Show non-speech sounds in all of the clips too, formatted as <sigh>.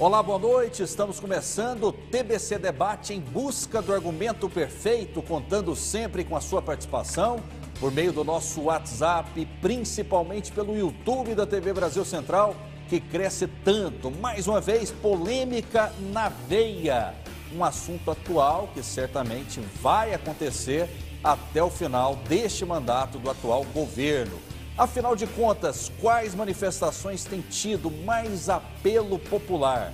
Olá, boa noite. Estamos começando o TBC Debate em busca do argumento perfeito, contando sempre com a sua participação por meio do nosso WhatsApp, principalmente pelo YouTube da TV Brasil Central, que cresce tanto. Mais uma vez, polêmica na veia. Um assunto atual que certamente vai acontecer até o final deste mandato do atual governo. Afinal de contas, quais manifestações têm tido mais apelo popular?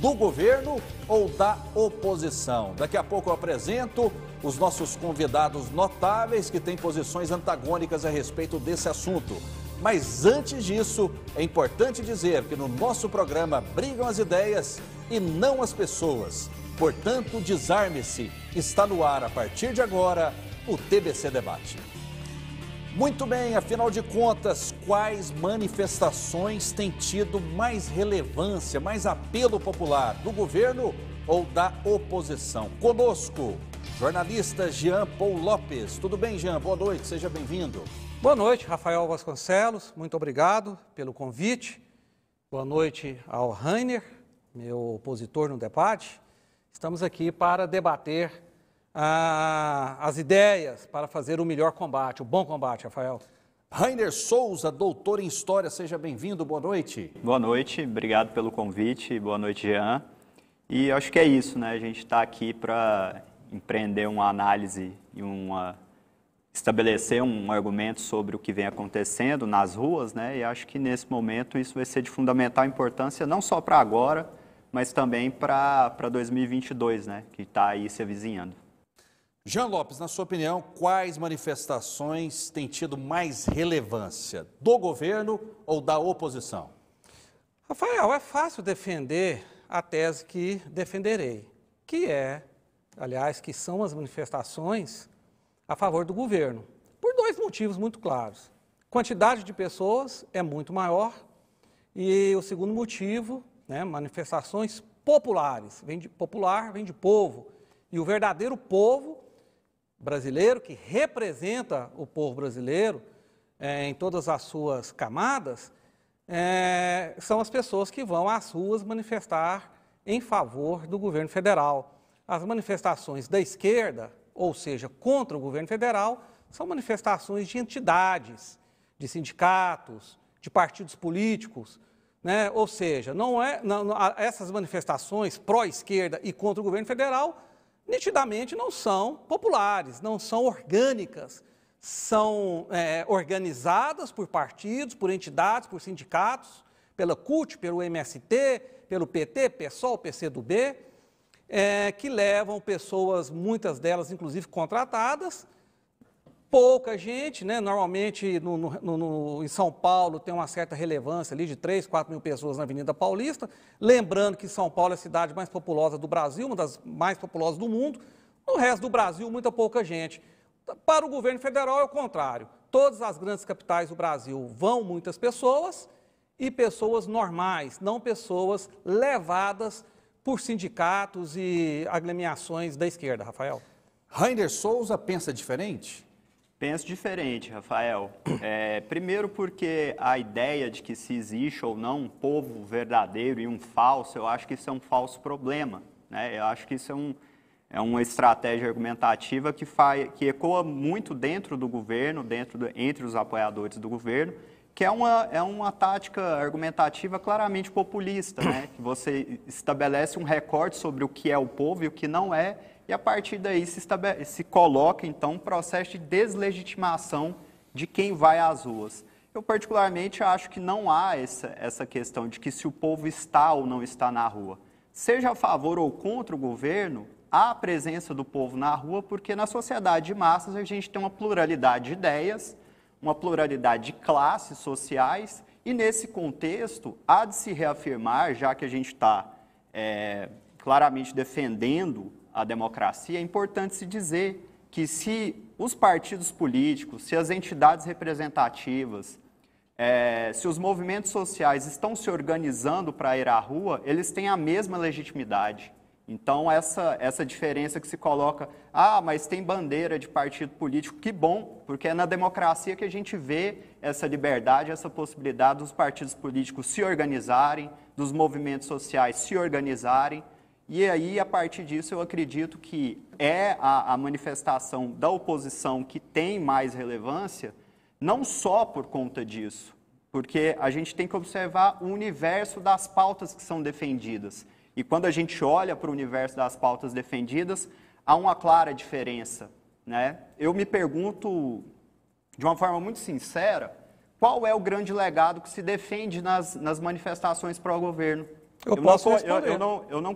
Do governo ou da oposição? Daqui a pouco eu apresento os nossos convidados notáveis que têm posições antagônicas a respeito desse assunto. Mas antes disso, é importante dizer que no nosso programa brigam as ideias e não as pessoas. Portanto, desarme-se. Está no ar a partir de agora o TBC Debate. Muito bem, afinal de contas, quais manifestações têm tido mais relevância, mais apelo popular, do governo ou da oposição? Conosco, jornalista Jean Paul Lopes. Tudo bem, Jean? Boa noite, seja bem-vindo. Boa noite, Rafael Vasconcelos. Muito obrigado pelo convite. Boa noite ao Rainer, meu opositor no debate. Estamos aqui para debater a, as ideias para fazer o melhor combate, o bom combate, Rafael. Rainer Souza, doutor em História, seja bem-vindo, boa noite. Boa noite, obrigado pelo convite, boa noite, Jean. E acho que é isso, né? A gente está aqui para empreender uma análise e uma estabelecer um argumento sobre o que vem acontecendo nas ruas, né? E acho que nesse momento isso vai ser de fundamental importância não só para agora, mas também para 2022, né? Que está aí se avizinhando. Jean Lopes, na sua opinião, quais manifestações têm tido mais relevância, do governo ou da oposição? Rafael, é fácil defender a tese que defenderei, que é, aliás, que são as manifestações a favor do governo, por dois motivos muito claros. Quantidade de pessoas é muito maior e o segundo motivo, né, manifestações populares, vem de popular, vem de povo, e o verdadeiro povo brasileiro, que representa o povo brasileiro é, em todas as suas camadas, é, são as pessoas que vão às ruas manifestar em favor do governo federal. As manifestações da esquerda, ou seja, contra o governo federal, são manifestações de entidades, de sindicatos, de partidos políticos, né? ou seja, não é, não, essas manifestações pró-esquerda e contra o governo federal nitidamente não são populares, não são orgânicas, são é, organizadas por partidos, por entidades, por sindicatos, pela CUT, pelo MST, pelo PT, PSOL, PCdoB, é, que levam pessoas, muitas delas inclusive contratadas, pouca gente, né? Normalmente no, no, no, em São Paulo tem uma certa relevância ali de 3, 4 mil pessoas na Avenida Paulista. Lembrando que São Paulo é a cidade mais populosa do Brasil, uma das mais populosas do mundo. No resto do Brasil, muita pouca gente. Para o governo federal é o contrário. Todas as grandes capitais do Brasil vão muitas pessoas e pessoas normais, não pessoas levadas por sindicatos e agremiações da esquerda, Rafael. Rainer Souza pensa diferente? Penso diferente, Rafael. <clears throat> É, primeiro, porque a ideia de que se existe ou não um povo verdadeiro e um falso, eu acho que isso é um falso problema. Né? Eu acho que isso é, um, é uma estratégia argumentativa que, faz, que ecoa muito dentro do governo, dentro do, entre os apoiadores do governo, que é uma, é uma tática argumentativa claramente populista, né? <clears throat> que você estabelece um recorte sobre o que é o povo e o que não é, e a partir daí se, se coloca então um processo de deslegitimação de quem vai às ruas. Eu particularmente acho que não há essa, essa questão de que se o povo está ou não está na rua. Seja a favor ou contra o governo, há a presença do povo na rua, porque na sociedade de massas a gente tem uma pluralidade de ideias, uma pluralidade de classes sociais, e nesse contexto há de se reafirmar, já que a gente está é, claramente defendendo à democracia, é importante se dizer que se os partidos políticos, se as entidades representativas, é, se os movimentos sociais estão se organizando para ir à rua, eles têm a mesma legitimidade. Então, essa, essa diferença que se coloca, ah, mas tem bandeira de partido político, que bom, porque é na democracia que a gente vê essa liberdade, essa possibilidade dos partidos políticos se organizarem, dos movimentos sociais se organizarem e aí, a partir disso, eu acredito que é a, a manifestação da oposição que tem mais relevância, não só por conta disso, porque a gente tem que observar o universo das pautas que são defendidas. E quando a gente olha para o universo das pautas defendidas, há uma clara diferença. Né? Eu me pergunto, de uma forma muito sincera, qual é o grande legado que se defende nas, nas manifestações pró-governo? Eu, eu, posso não, eu, eu, não, eu não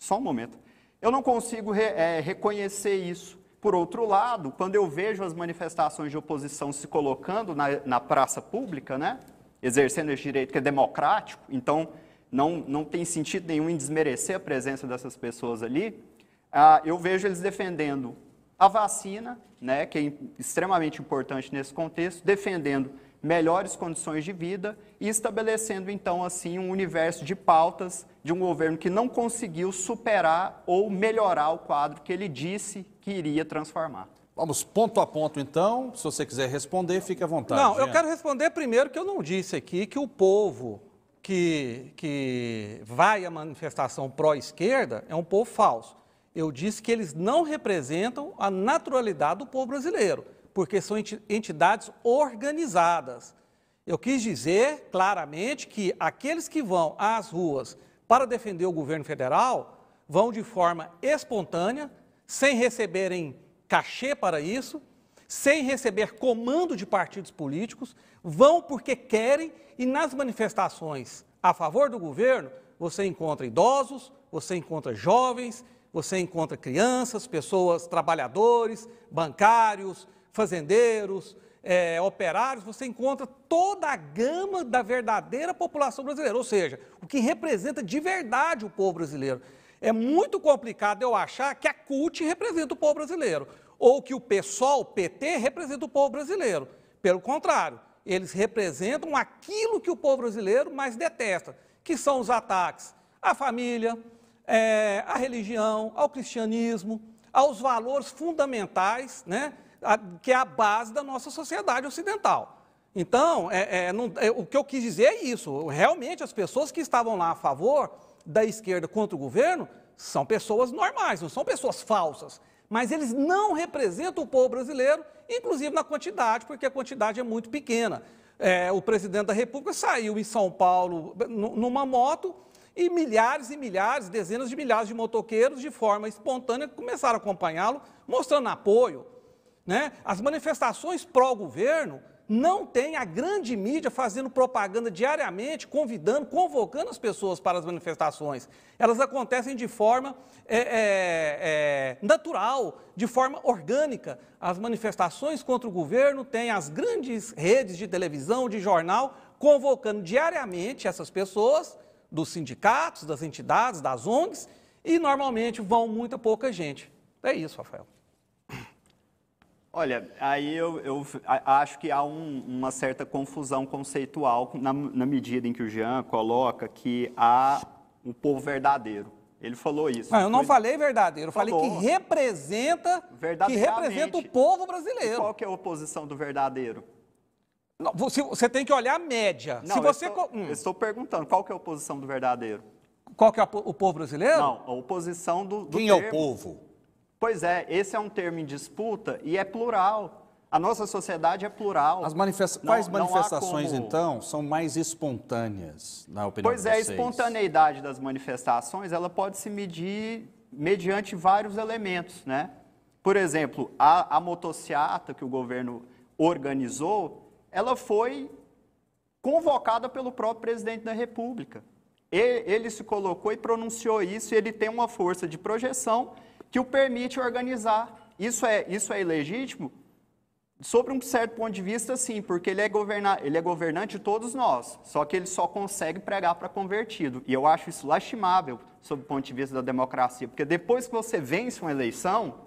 só um momento. Eu não consigo re, é, reconhecer isso. Por outro lado, quando eu vejo as manifestações de oposição se colocando na, na praça pública, né, exercendo esse direito que é democrático, então não, não tem sentido nenhum em desmerecer a presença dessas pessoas ali, ah, eu vejo eles defendendo a vacina, né, que é extremamente importante nesse contexto, defendendo melhores condições de vida e estabelecendo então assim um universo de pautas de um governo que não conseguiu superar ou melhorar o quadro que ele disse que iria transformar. Vamos ponto a ponto, então. Se você quiser responder, fique à vontade. Não, eu quero responder primeiro que eu não disse aqui que o povo que, que vai à manifestação pró-esquerda é um povo falso. Eu disse que eles não representam a naturalidade do povo brasileiro, porque são entidades organizadas. Eu quis dizer claramente que aqueles que vão às ruas para defender o governo federal vão de forma espontânea, sem receberem cachê para isso, sem receber comando de partidos políticos, vão porque querem e nas manifestações a favor do governo você encontra idosos, você encontra jovens, você encontra crianças, pessoas, trabalhadores, bancários, fazendeiros, é, operários, você encontra toda a gama da verdadeira população brasileira, ou seja, o que representa de verdade o povo brasileiro. É muito complicado eu achar que a CUT representa o povo brasileiro, ou que o PSOL, o PT, representa o povo brasileiro. Pelo contrário, eles representam aquilo que o povo brasileiro mais detesta, que são os ataques à família, é, à religião, ao cristianismo, aos valores fundamentais, né? a, que é a base da nossa sociedade ocidental. Então, é, é, não, é, o que eu quis dizer é isso. Realmente, as pessoas que estavam lá a favor da esquerda contra o governo são pessoas normais, não são pessoas falsas. Mas eles não representam o povo brasileiro, inclusive na quantidade, porque a quantidade é muito pequena. É, o presidente da República saiu em São Paulo numa moto e milhares e milhares, dezenas de milhares de motoqueiros, de forma espontânea, começaram a acompanhá-lo, mostrando apoio né? As manifestações pró-governo não tem a grande mídia fazendo propaganda diariamente, convidando, convocando as pessoas para as manifestações. Elas acontecem de forma é, é, é, natural, de forma orgânica. As manifestações contra o governo têm as grandes redes de televisão, de jornal, convocando diariamente essas pessoas, dos sindicatos, das entidades, das ONGs, e normalmente vão muita pouca gente. É isso, Rafael. Olha, aí eu, eu acho que há um, uma certa confusão conceitual na, na, medida em que o Jean coloca que há o um povo verdadeiro. Ele falou isso. Não, eu não falei verdadeiro, eu falei que representa, que representa o povo brasileiro. E qual que é a oposição do verdadeiro? Não, você, você, tem que olhar a média. Não, Se você... eu, estou, hum. eu estou perguntando, qual que é a oposição do verdadeiro? Qual que é o povo brasileiro? Não, a oposição do, do Quem termo. é o povo? Pois é, esse é um termo em disputa e é plural. A nossa sociedade é plural. As manifesta não, quais manifestações, como... então, são mais espontâneas, na opinião pois de vocês? Pois é, a espontaneidade das manifestações ela pode se medir mediante vários elementos, né? Por exemplo, a, a motociata que o governo organizou, ela foi convocada pelo próprio presidente da República. Ele, ele se colocou e pronunciou isso, e ele tem uma força de projeção que o permite organizar. Isso é, isso é ilegítimo? Sobre um certo ponto de vista, sim, porque ele é, governar ele é governante de todos nós, só que ele só consegue pregar para convertido. E eu acho isso lastimável, sob o ponto de vista da democracia, porque depois que você vence uma eleição,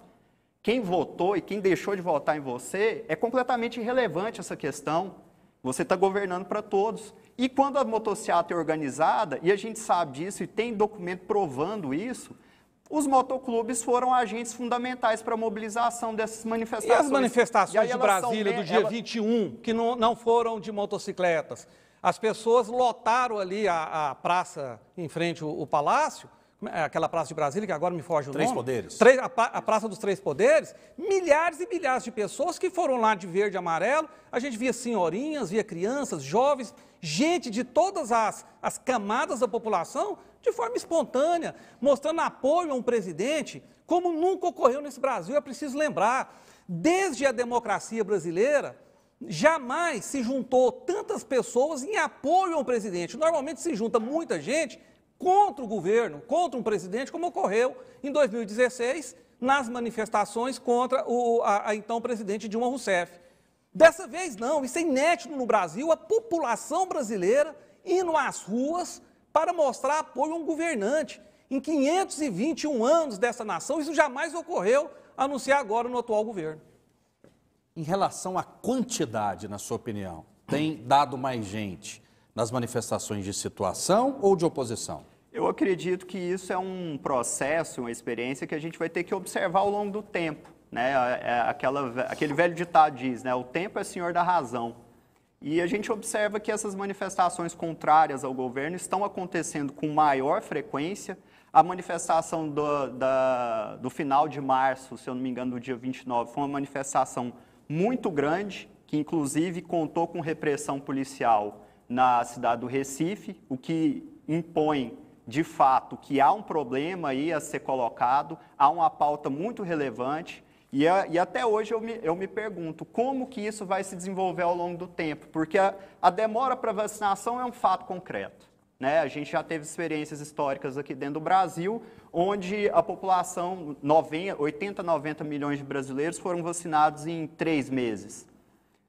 quem votou e quem deixou de votar em você é completamente irrelevante essa questão. Você está governando para todos. E quando a motocicleta é organizada, e a gente sabe disso e tem documento provando isso, os motoclubes foram agentes fundamentais para a mobilização dessas manifestações. E as manifestações e de Brasília são... Né, do dia ela... 21, que não, não foram de motocicletas? As pessoas lotaram ali a, a praça em frente ao, ao palácio é, aquela Praça de Brasília, que agora me foge o Três nome. Poderes. Três Poderes. A, a, Praça dos Três Poderes, milhares e milhares de pessoas que foram lá de verde e amarelo. A gente via senhorinhas, via crianças, jovens, gente de todas as, as camadas da população, de forma espontânea, mostrando apoio a um presidente, como nunca ocorreu nesse Brasil, é preciso lembrar. Desde a democracia brasileira, jamais se juntou tantas pessoas em apoio a um presidente. Normalmente se junta muita gente contra o governo, contra um presidente, como ocorreu em 2016 nas manifestações contra o, a, a então presidente Dilma Rousseff. Dessa vez não, isso é inédito no Brasil, a população brasileira indo às ruas para mostrar apoio a um governante. Em 521 anos dessa nação, isso jamais ocorreu, a não ser agora no atual governo. Em relação à quantidade, na sua opinião, tem dado mais gente nas manifestações de situação ou de oposição? Eu acredito que isso é um processo, uma experiência que a gente vai ter que observar ao longo do tempo. Né? Aquela, aquele velho ditado diz, né? o tempo é senhor da razão. E a gente observa que essas manifestações contrárias ao governo estão acontecendo com maior frequência. A manifestação do, da, do final de março, se eu não me engano, do dia 29, foi uma manifestação muito grande, que inclusive contou com repressão policial na cidade do Recife, o que impõe de fato que há um problema aí a ser colocado, há uma pauta muito relevante. E, é, e até hoje eu me, eu me pergunto como que isso vai se desenvolver ao longo do tempo, porque a, a demora para vacinação é um fato concreto. Né? A gente já teve experiências históricas aqui dentro do Brasil, onde a população, 90, 80, 90 milhões de brasileiros foram vacinados em três meses.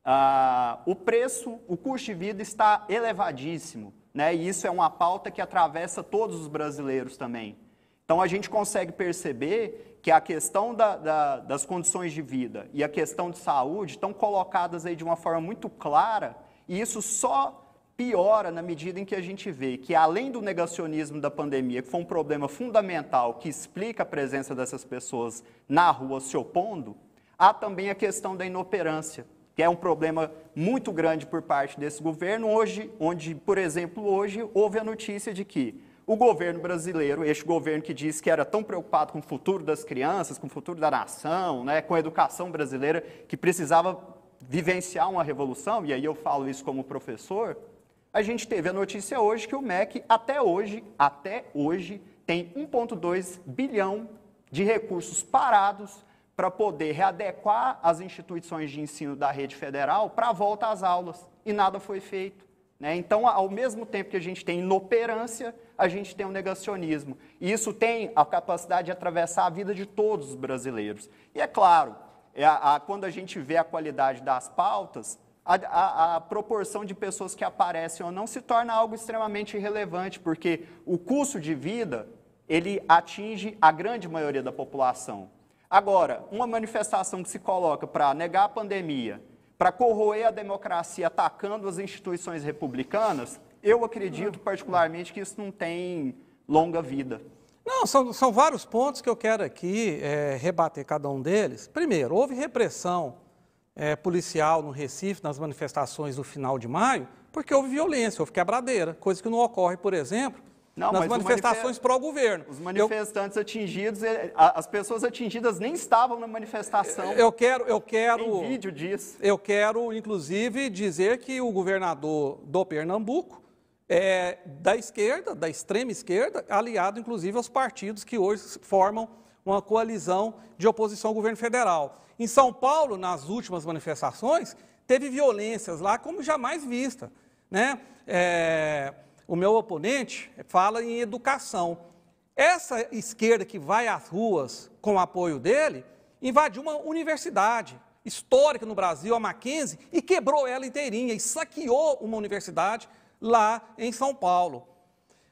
Ah, o preço, o custo de vida está elevadíssimo, né? E isso é uma pauta que atravessa todos os brasileiros também. Então a gente consegue perceber que a questão da, da, das condições de vida e a questão de saúde estão colocadas aí de uma forma muito clara e isso só piora na medida em que a gente vê que além do negacionismo da pandemia, que foi um problema fundamental que explica a presença dessas pessoas na rua se opondo, há também a questão da inoperância que é um problema muito grande por parte desse governo, hoje, onde, por exemplo, hoje houve a notícia de que o governo brasileiro, este governo que disse que era tão preocupado com o futuro das crianças, com o futuro da nação, né, com a educação brasileira, que precisava vivenciar uma revolução, e aí eu falo isso como professor, a gente teve a notícia hoje que o MEC até hoje, até hoje, tem 1,2 bilhão de recursos parados para poder readequar as instituições de ensino da rede federal para a volta às aulas, e nada foi feito. Né? Então, ao mesmo tempo que a gente tem inoperância, a gente tem um negacionismo. E isso tem a capacidade de atravessar a vida de todos os brasileiros. E é claro, é a, a, quando a gente vê a qualidade das pautas, a, a, proporção de pessoas que aparecem ou não se torna algo extremamente relevante, porque o custo de vida ele atinge a grande maioria da população. Agora, uma manifestação que se coloca para negar a pandemia, para corroer a democracia atacando as instituições republicanas, eu acredito particularmente que isso não tem longa vida. Não, são, são vários pontos que eu quero aqui é, rebater cada um deles. Primeiro, houve repressão é, policial no Recife nas manifestações do final de maio, porque houve violência, houve quebradeira, coisa que não ocorre, por exemplo, não, nas manifestações manifest... pró-governo. Os manifestantes eu... atingidos, eh, as pessoas atingidas nem estavam na manifestação. Eu quero, eu quero. Tem vídeo disso. Eu quero, inclusive, dizer que o governador do Pernambuco é da esquerda, da extrema esquerda, aliado, inclusive, aos partidos que hoje formam uma coalizão de oposição ao governo federal. Em São Paulo, nas últimas manifestações, teve violências lá como jamais vista, né? É o meu oponente fala em educação. Essa esquerda que vai às ruas com o apoio dele invadiu uma universidade histórica no Brasil, a Mackenzie, e quebrou ela inteirinha e saqueou uma universidade lá em São Paulo.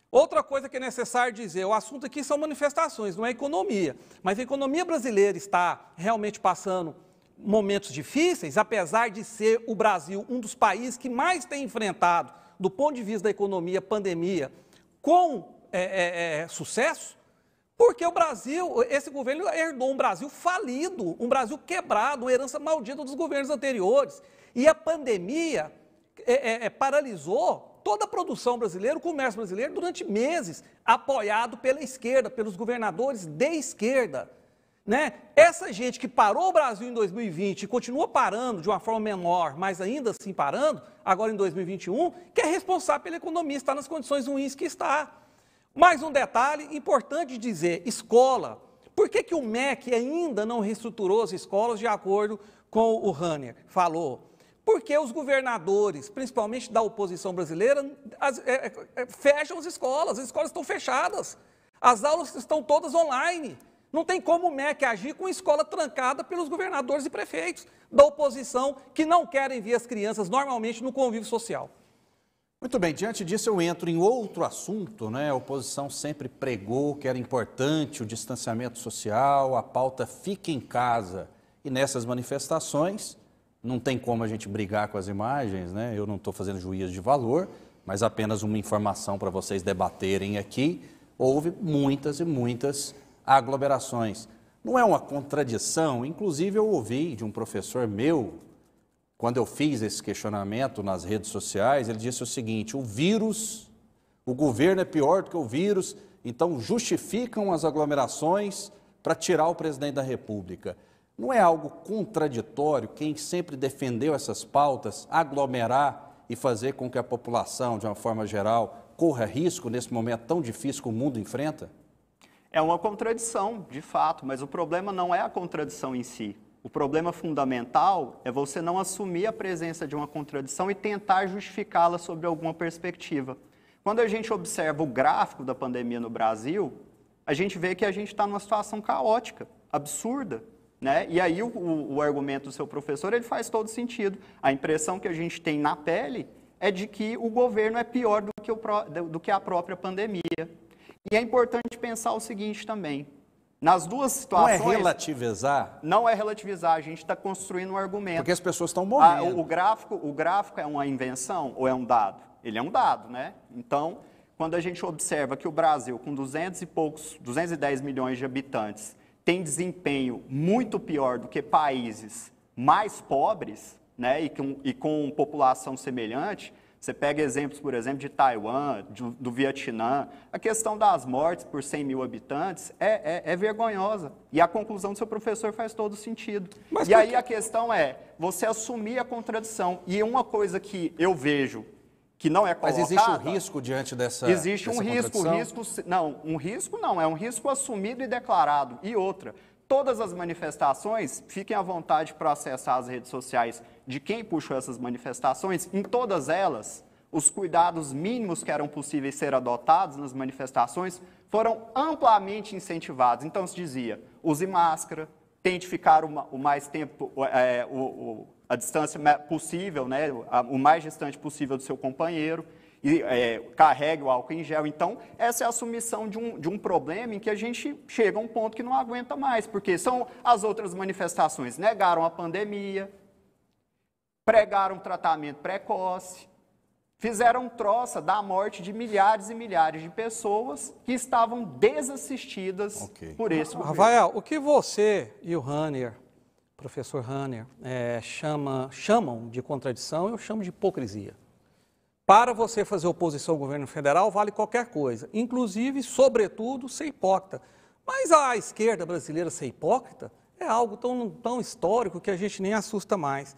Outra coisa que é necessário dizer, o assunto aqui são manifestações, não é economia. Mas a economia brasileira está realmente passando momentos difíceis, apesar de ser o Brasil um dos países que mais tem enfrentado do ponto de vista da economia, pandemia, com é, é, é, sucesso, porque o Brasil, esse governo herdou um Brasil falido, um Brasil quebrado, uma herança maldita dos governos anteriores. E a pandemia é, é, é paralisou toda a produção brasileira, o comércio brasileiro, durante meses, apoiado pela esquerda, pelos governadores de esquerda. Né? Essa gente que parou o Brasil em 2020 e continua parando de uma forma menor, mas ainda assim parando, agora em 2021, que é responsável pela economia, está nas condições ruins que está. Mais um detalhe importante dizer: escola. Por que, que o MEC ainda não reestruturou as escolas de acordo com o Hanner? Falou. Porque os governadores, principalmente da oposição brasileira, as, é, é, é, fecham as escolas, as escolas estão fechadas, as aulas estão todas online. Não tem como o MEC agir com escola trancada pelos governadores e prefeitos da oposição que não querem ver as crianças normalmente no convívio social. Muito bem, diante disso eu entro em outro assunto, né? A oposição sempre pregou que era importante o distanciamento social, a pauta fique em casa. E nessas manifestações, não tem como a gente brigar com as imagens, né? Eu não estou fazendo juízo de valor, mas apenas uma informação para vocês debaterem aqui. Houve muitas e muitas aglomerações. Não é uma contradição? Inclusive, eu ouvi de um professor meu, quando eu fiz esse questionamento nas redes sociais, ele disse o seguinte: o vírus, o governo é pior do que o vírus, então justificam as aglomerações para tirar o presidente da República. Não é algo contraditório quem sempre defendeu essas pautas aglomerar e fazer com que a população, de uma forma geral, corra risco nesse momento tão difícil que o mundo enfrenta? É uma contradição, de fato, mas o problema não é a contradição em si. O problema fundamental é você não assumir a presença de uma contradição e tentar justificá-la sob alguma perspectiva. Quando a gente observa o gráfico da pandemia no Brasil, a gente vê que a gente está numa situação caótica, absurda. Né? E aí o, o, o, argumento do seu professor ele faz todo sentido. A impressão que a gente tem na pele é de que o governo é pior do que, o, do que a própria pandemia. E é importante pensar o seguinte também. Nas duas situações. Não é relativizar? Não é relativizar, a gente está construindo um argumento. Porque as pessoas estão morrendo. Ah, o, gráfico, o gráfico é uma invenção ou é um dado? Ele é um dado, né? Então, quando a gente observa que o Brasil, com 200 e poucos, 210 milhões de habitantes, tem desempenho muito pior do que países mais pobres, né, e com, e com população semelhante, você pega exemplos, por exemplo, de Taiwan, do, do Vietnã. A questão das mortes por 100 mil habitantes é, é, é vergonhosa. E a conclusão do seu professor faz todo sentido. Mas e aí que... a questão é você assumir a contradição. E uma coisa que eu vejo que não é colocada... Mas existe um risco diante dessa Existe dessa um risco, risco... Não, um risco não. É um risco assumido e declarado. E outra, todas as manifestações, fiquem à vontade para acessar as redes sociais de quem puxou essas manifestações, em todas elas, os cuidados mínimos que eram possíveis ser adotados nas manifestações foram amplamente incentivados. Então se dizia: use máscara, tente ficar o mais tempo, é, o, o, a distância possível, né, o mais distante possível do seu companheiro, e é, carregue o álcool em gel. Então, essa é a submissão de um, de um problema em que a gente chega a um ponto que não aguenta mais, porque são as outras manifestações negaram a pandemia, pregaram tratamento precoce, fizeram troça da morte de milhares e milhares de pessoas que estavam desassistidas okay. por esse governo. Rafael, o que você e o Hanner, professor Hanner, é, chama, chamam de contradição, eu chamo de hipocrisia. Para você fazer oposição ao governo federal, vale qualquer coisa, inclusive, sobretudo, ser hipócrita. Mas a esquerda brasileira ser hipócrita é algo tão, tão histórico que a gente nem assusta mais.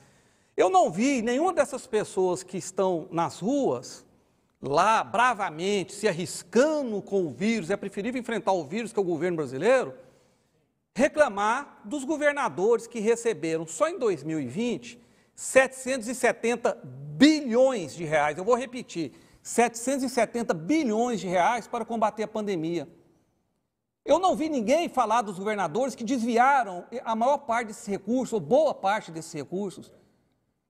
Eu não vi nenhuma dessas pessoas que estão nas ruas, lá bravamente, se arriscando com o vírus, é preferível enfrentar o vírus que o governo brasileiro, reclamar dos governadores que receberam só em 2020 770 bilhões de reais. Eu vou repetir: 770 bilhões de reais para combater a pandemia. Eu não vi ninguém falar dos governadores que desviaram a maior parte desses recursos, ou boa parte desses recursos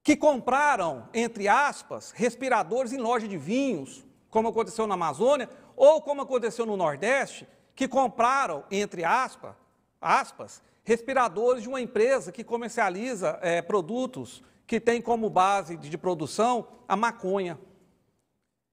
que compraram, entre aspas, respiradores em loja de vinhos, como aconteceu na Amazônia, ou como aconteceu no Nordeste, que compraram, entre aspas, aspas respiradores de uma empresa que comercializa é, produtos que tem como base de produção a maconha.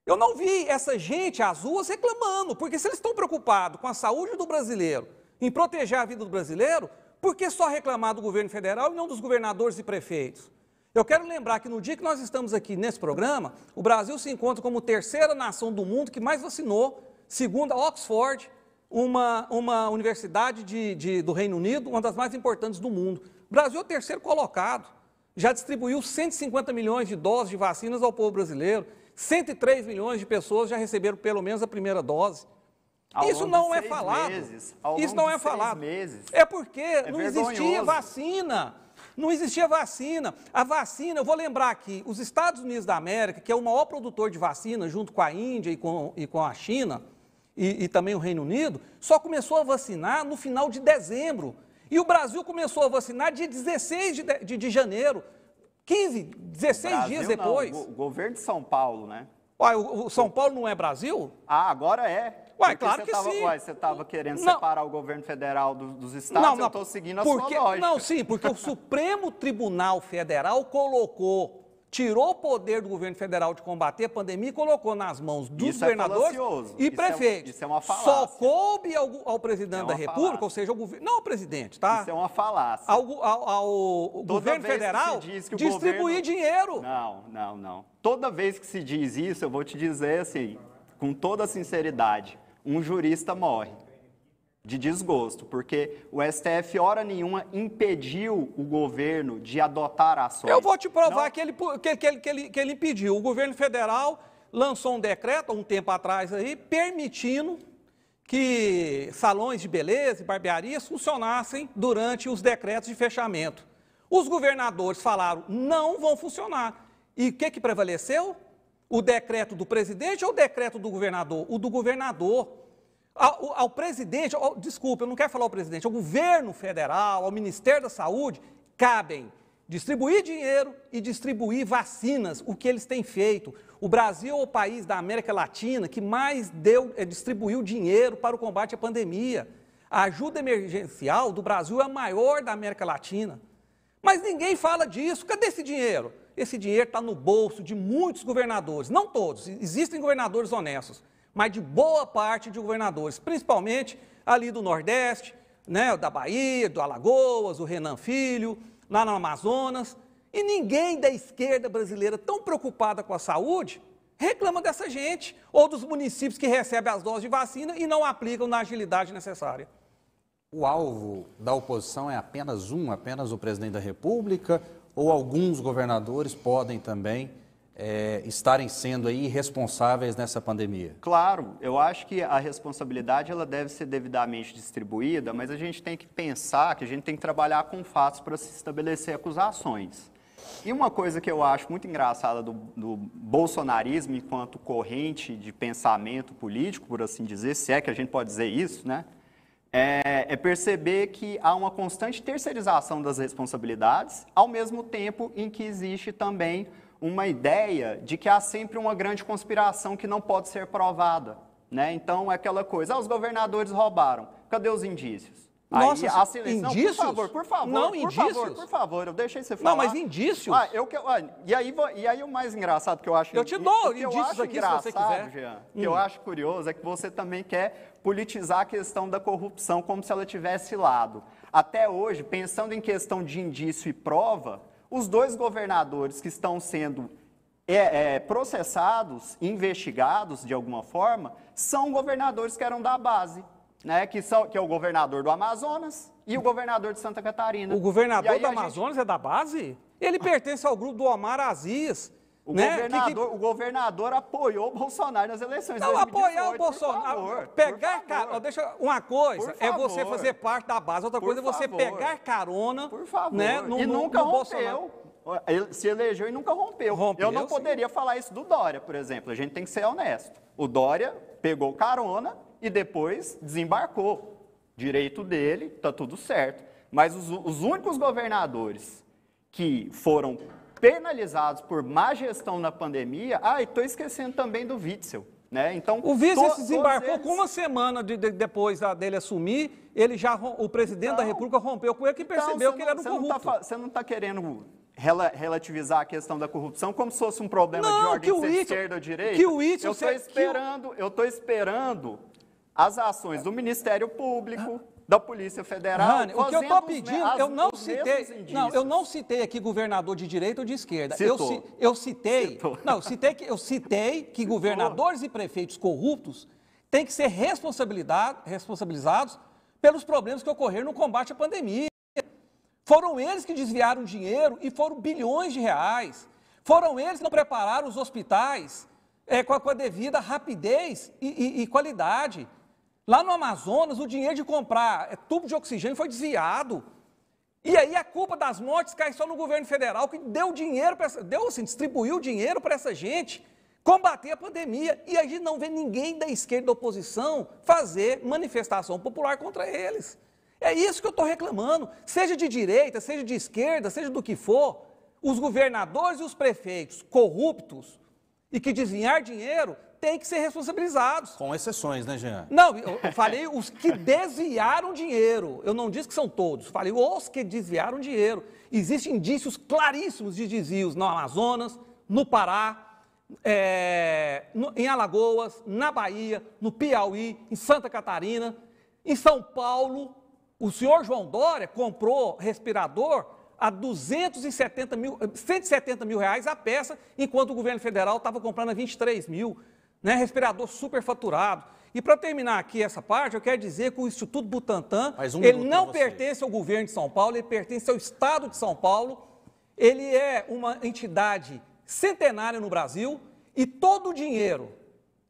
Eu não vi essa gente às ruas reclamando, porque se eles estão preocupados com a saúde do brasileiro, em proteger a vida do brasileiro, por que só reclamar do governo federal e não dos governadores e prefeitos? Eu quero lembrar que no dia que nós estamos aqui nesse programa, o Brasil se encontra como terceira nação do mundo que mais vacinou, segundo a Oxford, uma, uma universidade de, de, do Reino Unido, uma das mais importantes do mundo. O Brasil é o terceiro colocado, já distribuiu 150 milhões de doses de vacinas ao povo brasileiro, 103 milhões de pessoas já receberam pelo menos a primeira dose. Isso não, é meses, isso não é falado. Isso não é falado. É porque é não vergonhoso. existia vacina. Não existia vacina. A vacina, eu vou lembrar aqui, os Estados Unidos da América, que é o maior produtor de vacina, junto com a Índia e com, e com a China, e, e também o Reino Unido, só começou a vacinar no final de dezembro. E o Brasil começou a vacinar dia 16 de, de, de janeiro, 15, 16 Brasil, dias depois. Não, o governo de São Paulo, né? Olha, o, o São Paulo não é Brasil? Ah, agora é. Ué, claro você que tava, sim. Ué, você estava querendo não. separar o governo federal dos estados, não, não, eu estou seguindo a porque, sua lógica. Não, sim, porque o Supremo Tribunal Federal colocou, tirou o poder do governo federal de combater a pandemia e colocou nas mãos dos isso é governadores é e prefeitos. Isso é, isso é uma falácia. Só coube ao, ao presidente é da República, falácia. ou seja, ao governo... Não, ao presidente, tá? Isso é uma falácia. Ao, ao, ao governo federal distribuir governo... dinheiro. Não, não, não. Toda vez que se diz isso, eu vou te dizer assim, com toda sinceridade um jurista morre de desgosto, porque o STF, hora nenhuma, impediu o governo de adotar ações. Eu vou te provar que, ele, que, que, ele, que, ele, que ele impediu. O governo federal lançou um decreto, um tempo atrás, aí, permitindo que salões de beleza e barbearias funcionassem durante os decretos de fechamento. Os governadores falaram, não vão funcionar. E o que, que prevaleceu? O decreto do presidente ou o decreto do governador? O do governador. Ao, ao presidente, ao, desculpa, eu não quero falar ao presidente, ao governo federal, ao Ministério da Saúde, cabem distribuir dinheiro e distribuir vacinas, o que eles têm feito. O Brasil é o país da América Latina que mais deu, é, distribuiu dinheiro para o combate à pandemia. A ajuda emergencial do Brasil é a maior da América Latina. Mas ninguém fala disso. Cadê esse dinheiro? esse dinheiro está no bolso de muitos governadores, não todos, existem governadores honestos, mas de boa parte de governadores, principalmente ali do Nordeste, né, da Bahia, do Alagoas, o Renan Filho, lá no Amazonas. E ninguém da esquerda brasileira tão preocupada com a saúde reclama dessa gente ou dos municípios que recebem as doses de vacina e não aplicam na agilidade necessária. O alvo da oposição é apenas um, apenas o presidente da República ou alguns governadores podem também é, estarem sendo aí responsáveis nessa pandemia? Claro, eu acho que a responsabilidade ela deve ser devidamente distribuída, mas a gente tem que pensar que a gente tem que trabalhar com fatos para se estabelecer acusações. E uma coisa que eu acho muito engraçada do, do, bolsonarismo enquanto corrente de pensamento político, por assim dizer, se é que a gente pode dizer isso, né? é, é, perceber que há uma constante terceirização das responsabilidades, ao mesmo tempo em que existe também uma ideia de que há sempre uma grande conspiração que não pode ser provada. Né? Então, é aquela coisa, ah, os governadores roubaram, cadê os indícios? Nossa, aí, a indícios? por favor, por favor. Não, por indícios. Favor, por favor, eu deixei você falar. Não, mas indícios. Ah, eu, ah, e, aí, e aí o mais engraçado que eu acho... Eu te dou indícios aqui se você quiser. Jean, hum. que eu hum. acho curioso é que você também quer politizar a questão da corrupção como se ela tivesse lado. Até hoje, pensando em questão de indício e prova, os dois governadores que estão sendo é, é, processados, investigados de alguma forma, são governadores que eram da base né, que, são, que é o governador do Amazonas e o governador de Santa Catarina. O governador do Amazonas gente... é da base? Ele ah. pertence ao grupo do Omar Aziz. O, né? governador, que, que... o governador apoiou o Bolsonaro nas eleições. Não, apoiar o Bolsonaro. Favor, pegar carona. Deixa uma coisa é você fazer parte da base, outra por coisa favor. é você pegar carona. Por favor. Né, no, e nunca no, no Bolsonaro. Ele se elegeu e nunca rompeu. rompeu Eu não poderia sim. falar isso do Dória, por exemplo. A gente tem que ser honesto. O Dória pegou carona e depois desembarcou. Direito dele, está tudo certo. Mas os, os únicos governadores que foram penalizados por má gestão na pandemia. Ah, e estou esquecendo também do Witzel. Né? Então, o Witzel se desembarcou eles... com uma semana de, de, depois da, dele assumir, ele já o presidente então, da República rompeu com ele que então, percebeu então, que não, ele era um corrupto. você não está tá querendo relativizar a questão da corrupção como se fosse um problema não, de ordem de esquerda ou direita? Que o Witzel... Eu estou esperando, que... eu estou esperando as ações do Ministério Público, da Polícia Federal. Rani, o que eu estou pedindo, as, eu não citei. Não, eu não citei aqui governador de direita ou de esquerda. Citou. Eu, eu citei. Citou. Não, eu citei que, eu citei que Citou. governadores e prefeitos corruptos têm que ser responsabilizados pelos problemas que ocorreram no combate à pandemia. Foram eles que desviaram dinheiro e foram bilhões de reais. Foram eles que não prepararam os hospitais é, com, a, com, a, devida rapidez e, e, e qualidade. Lá no Amazonas, o dinheiro de comprar é, tubo de oxigênio foi desviado. E aí a culpa das mortes cai só no governo federal, que deu dinheiro, pra, deu assim, distribuiu dinheiro para essa gente combater a pandemia. E a gente não vê ninguém da esquerda da oposição fazer manifestação popular contra eles. É isso que eu estou reclamando. Seja de direita, seja de esquerda, seja do que for, os governadores e os prefeitos corruptos e que desviar dinheiro têm que ser responsabilizados. Com exceções, né, Jean? Não, eu falei os que desviaram dinheiro. Eu não disse que são todos, falei os que desviaram dinheiro. Existem indícios claríssimos de desvios no Amazonas, no Pará, é, no, em Alagoas, na Bahia, no Piauí, em Santa Catarina, em São Paulo. O senhor João Dória comprou respirador a 270 mil, 170 mil reais a peça, enquanto o governo federal estava comprando a 23 mil né, respirador superfaturado. E para terminar aqui essa parte, eu quero dizer que o Instituto Butantan, um ele não pertence ao governo de São Paulo, ele pertence ao Estado de São Paulo. Ele é uma entidade centenária no Brasil e todo o dinheiro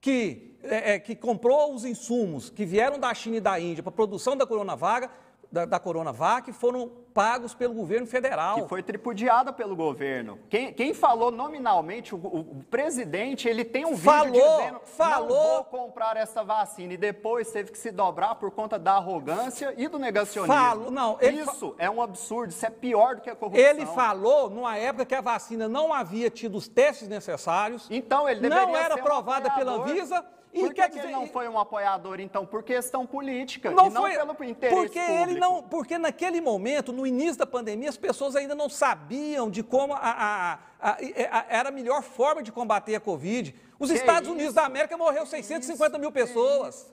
que, é, é que comprou os insumos que vieram da China e da Índia para a produção da coronavaga da, da Coronavac foram pagos pelo governo federal. Que foi tripudiada pelo governo. Quem, quem falou nominalmente, o, o, presidente, ele tem um falou, vídeo dizendo falou. não vou comprar essa vacina e depois teve que se dobrar por conta da arrogância e do negacionismo. Falo, não, isso é um absurdo, isso é pior do que a corrupção. Ele falou numa época que a vacina não havia tido os testes necessários. Então ele deveria Não era aprovada pela Anvisa e por que, dizer, ele não foi um apoiador, então? Por questão política, não, foi, não pelo interesse porque público. Ele não, porque naquele momento, no início da pandemia, as pessoas ainda não sabiam de como a, a, a, a era a melhor forma de combater a Covid. Os que Estados Unidos da América morreu 650 isso? mil pessoas.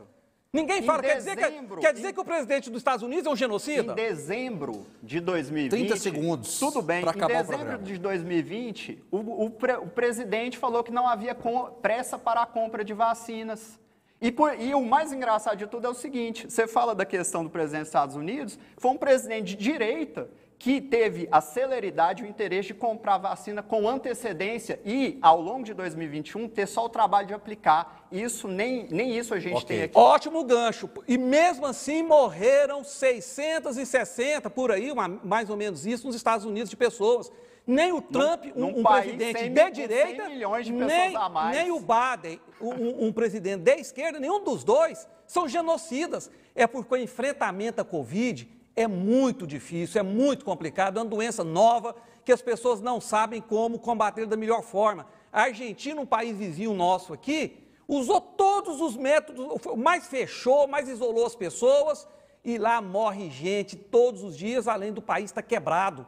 Ninguém fala. Quer dizer, que, quer dizer, que, o presidente dos Estados Unidos é um genocida? Em dezembro de 2020. 30 segundos. Tudo bem. Em dezembro de 2020, o, o, pre, o, presidente falou que não havia pressa para a compra de vacinas. E, por, e, o mais engraçado de tudo é o seguinte: você fala da questão do presidente dos Estados Unidos, foi um presidente de direita que teve a celeridade e o interesse de comprar vacina com antecedência e, ao longo de 2021, ter só o trabalho de aplicar. Isso, nem, nem isso a gente okay. tem aqui. Ótimo gancho. E mesmo assim morreram 660 por aí, uma, mais ou menos isso, nos Estados Unidos de pessoas. Nem o Trump, num, um, um presidente de direita, de nem, nem o Biden, um, um presidente de esquerda, nenhum dos dois são genocidas. É porque o enfrentamento à Covid é muito difícil, é muito complicado, é uma doença nova que as pessoas não sabem como combater da melhor forma. A Argentina, um país vizinho nosso aqui, usou todos os métodos, mais fechou, mais isolou as pessoas e lá morre gente todos os dias, além do país estar tá quebrado.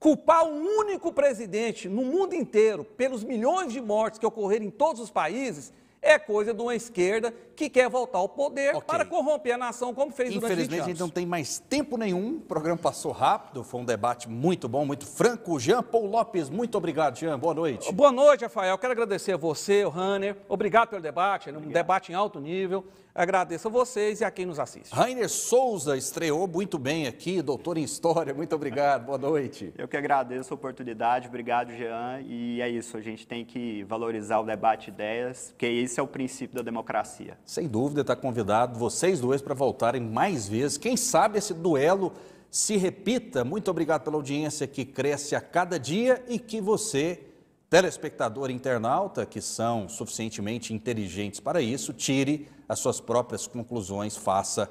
Culpar um único presidente no mundo inteiro pelos milhões de mortes que ocorreram em todos os países é coisa de uma esquerda que quer voltar ao poder okay. para corromper a nação, como fez durante 20 anos. Infelizmente, a gente não tem mais tempo nenhum. O programa passou rápido, foi um debate muito bom, muito franco. Jean Paul Lopes, muito obrigado, Jean. Boa noite. Boa noite, Rafael. Quero agradecer a você, o Hanner. Obrigado pelo debate, obrigado. um debate em alto nível. Agradeço a vocês e a quem nos assiste. Rainer Souza estreou muito bem aqui, doutor em História. Muito obrigado, boa noite. Eu que agradeço a oportunidade, obrigado, Jean. E é isso, a gente tem que valorizar o debate de ideias, porque esse é o princípio da democracia. Sem dúvida, está convidado vocês dois para voltarem mais vezes. Quem sabe esse duelo se repita. Muito obrigado pela audiência que cresce a cada dia e que você, telespectador internauta, que são suficientemente inteligentes para isso, tire as suas próprias conclusões, faça